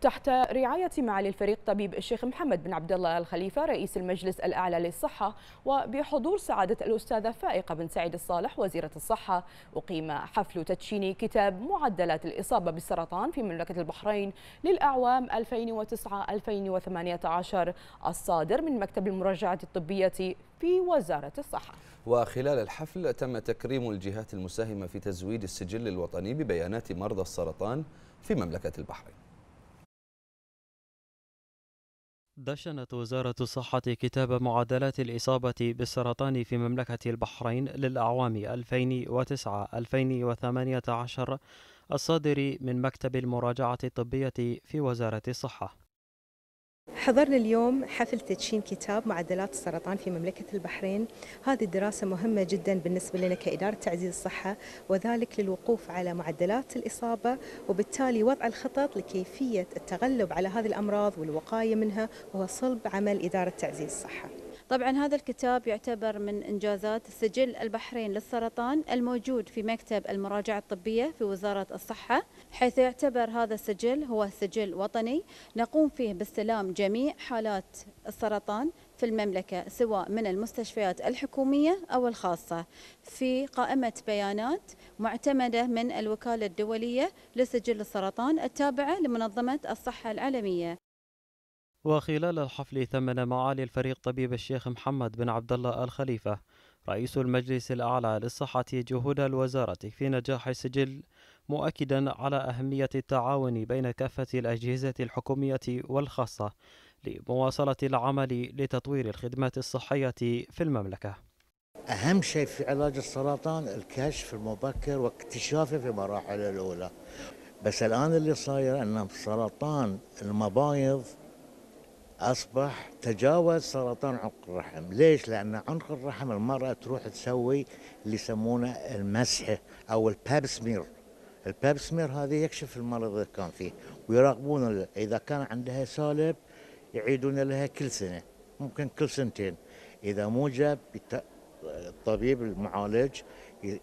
تحت رعاية معالي الفريق طبيب الشيخ محمد بن عبد الله الخليفة رئيس المجلس الأعلى للصحة وبحضور سعادة الأستاذة فائقة بن سعيد الصالح وزيرة الصحة أقيم حفل تدشين كتاب معدلات الإصابة بالسرطان في مملكة البحرين للأعوام 2009-2018 الصادر من مكتب المراجعة الطبية في وزارة الصحة وخلال الحفل تم تكريم الجهات المساهمة في تزويد السجل الوطني ببيانات مرضى السرطان في مملكة البحرين دشنت وزارة الصحة كتاب معدلات الإصابة بالسرطان في مملكة البحرين للأعوام 2009 2018 الصادر من مكتب المراجعة الطبية في وزارة الصحة حضرنا اليوم حفل تدشين كتاب معدلات السرطان في مملكة البحرين هذه الدراسة مهمة جدا بالنسبة لنا كإدارة تعزيز الصحة وذلك للوقوف على معدلات الإصابة وبالتالي وضع الخطط لكيفية التغلب على هذه الأمراض والوقاية منها هو صلب عمل إدارة تعزيز الصحة طبعا هذا الكتاب يعتبر من إنجازات سجل البحرين للسرطان الموجود في مكتب المراجعة الطبية في وزارة الصحة حيث يعتبر هذا السجل هو سجل وطني نقوم فيه باستلام جميع حالات السرطان في المملكة سواء من المستشفيات الحكومية أو الخاصة في قائمة بيانات معتمدة من الوكالة الدولية لسجل السرطان التابعة لمنظمة الصحة العالمية وخلال الحفل ثمن معالي الفريق طبيب الشيخ محمد بن عبد الله الخليفة رئيس المجلس الأعلى للصحة جهود الوزارة في نجاح السجل مؤكدا على أهمية التعاون بين كافة الأجهزة الحكومية والخاصة لمواصلة العمل لتطوير الخدمات الصحية في المملكة أهم شيء في علاج السرطان الكشف المبكر واكتشافه في المراحل الأولى بس الآن اللي صاير أن سرطان المبايض اصبح تجاوز سرطان عنق الرحم، ليش؟ لان عنق الرحم المراه تروح تسوي اللي يسمونه المسح او البابسمير. البابسمير هذه هذا يكشف المرض اذا كان فيه ويراقبون اذا كان عندها سالب يعيدون لها كل سنه ممكن كل سنتين اذا مو جاب الطبيب المعالج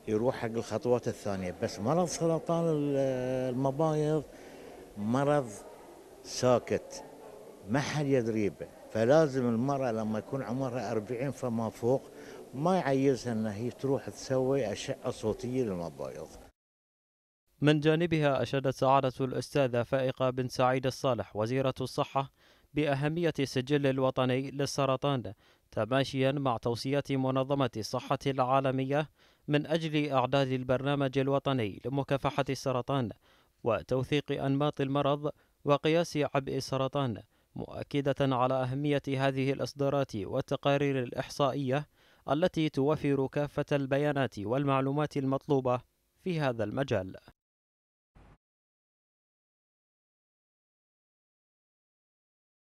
يروح حق الخطوات الثانيه بس مرض سرطان المبايض مرض ساكت ما حد يدري به فلازم المرأة لما يكون عمرها 40 فما فوق ما يعيزها أنها هي تروح تسوي أشعة صوتية للمبايض من جانبها أشادت سعادة الأستاذة فائقة بن سعيد الصالح وزيرة الصحة بأهمية السجل الوطني للسرطان تماشيا مع توصيات منظمة الصحة العالمية من أجل إعداد البرنامج الوطني لمكافحة السرطان وتوثيق أنماط المرض وقياس عبء السرطان مؤكدة على أهمية هذه الإصدارات والتقارير الإحصائية التي توفر كافة البيانات والمعلومات المطلوبة في هذا المجال